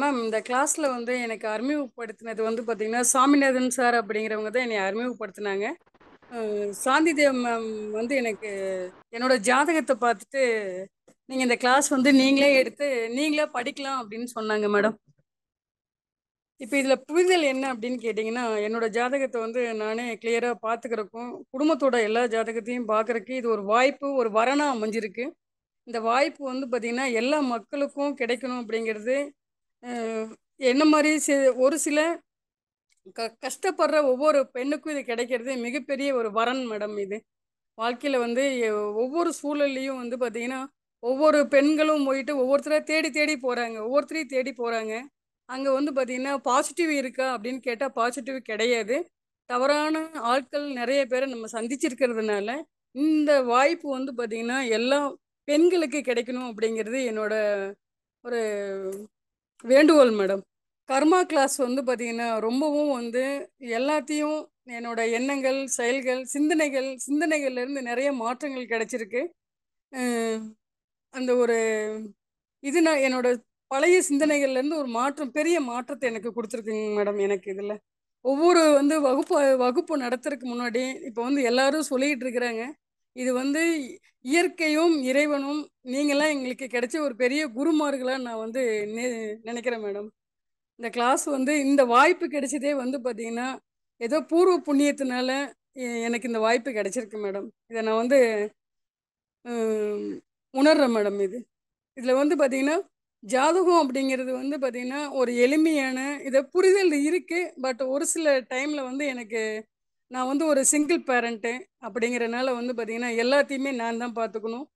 ma'am இந்த கிளாஸ்ல வந்து எனக்கு அறிமுகப்படுத்தினது வந்து பார்த்தீங்கன்னா சாமிநாதன் சார் அப்படிங்கிறவங்க தான் என்னை அறிமுகப்படுத்தினாங்க சாந்தி தேவ் மேம் வந்து எனக்கு என்னோட ஜாதகத்தை பார்த்துட்டு நீங்கள் இந்த கிளாஸ் வந்து நீங்களே எடுத்து நீங்களே படிக்கலாம் அப்படின்னு சொன்னாங்க மேடம் இப்போ இதில் புரிதல் என்ன அப்படின்னு கேட்டிங்கன்னா என்னோட ஜாதகத்தை வந்து நானே கிளியராக பார்த்துக்கிறக்கும் குடும்பத்தோட எல்லா ஜாதகத்தையும் பார்க்குறக்கு இது ஒரு வாய்ப்பு ஒரு வரணா அமைஞ்சிருக்கு இந்த வாய்ப்பு வந்து பார்த்திங்கன்னா எல்லா மக்களுக்கும் கிடைக்கணும் அப்படிங்கிறது என்ன மாதிரி சி ஒரு சில க கஷ்டப்படுற ஒவ்வொரு பெண்ணுக்கும் இது கிடைக்கிறது மிகப்பெரிய ஒரு வரன் மேடம் இது வாழ்க்கையில் வந்து ஒவ்வொரு சூழல்லையும் வந்து பார்த்திங்கன்னா ஒவ்வொரு பெண்களும் போயிட்டு ஒவ்வொருத்தராக தேடி தேடி போகிறாங்க ஒவ்வொருத்தரையும் தேடி போகிறாங்க அங்கே வந்து பார்த்திங்கன்னா பாசிட்டிவ் இருக்கா அப்படின்னு கேட்டால் பாசிட்டிவ் கிடையாது தவறான ஆட்கள் நிறைய பேரை நம்ம சந்திச்சிருக்கிறதுனால இந்த வாய்ப்பு வந்து பார்த்திங்கன்னா எல்லா பெண்களுக்கு கிடைக்கணும் அப்படிங்கிறது என்னோட ஒரு வேண்டுகோள் மேடம் கர்மா கிளாஸ் வந்து பார்த்தீங்கன்னா ரொம்பவும் வந்து எல்லாத்தையும் என்னோட எண்ணங்கள் செயல்கள் சிந்தனைகள் சிந்தனைகள்லேருந்து நிறைய மாற்றங்கள் கிடைச்சிருக்கு அந்த ஒரு இது நான் என்னோட பழைய சிந்தனைகள்லேருந்து ஒரு மாற்றம் பெரிய மாற்றத்தை எனக்கு கொடுத்துருக்குங்க மேடம் எனக்கு இதில் ஒவ்வொரு வந்து வகுப்பு வகுப்பு நடத்துறதுக்கு முன்னாடி இப்போ வந்து எல்லாரும் சொல்லிக்கிட்டு இருக்கிறாங்க இது வந்து இயற்கையும் இறைவனும் நீங்களாம் எங்களுக்கு கிடைச்ச ஒரு பெரிய குருமார்களாக நான் வந்து நினைக்கிறேன் மேடம் இந்த கிளாஸ் வந்து இந்த வாய்ப்பு கிடைச்சதே வந்து பார்த்தீங்கன்னா ஏதோ பூர்வ புண்ணியத்தினால எனக்கு இந்த வாய்ப்பு கிடைச்சிருக்கு மேடம் இதை நான் வந்து உணர்றேன் மேடம் இது இதில் வந்து பார்த்தீங்கன்னா ஜாதகம் அப்படிங்கிறது வந்து பார்த்திங்கன்னா ஒரு எளிமையான இதை புரிதல் இருக்குது பட் ஒரு சில டைமில் வந்து எனக்கு நான் வந்து ஒரு சிங்கிள் பேரண்ட்டு அப்படிங்கிறனால வந்து பார்த்திங்கன்னா எல்லாத்தையுமே நான் தான் பார்த்துக்கணும்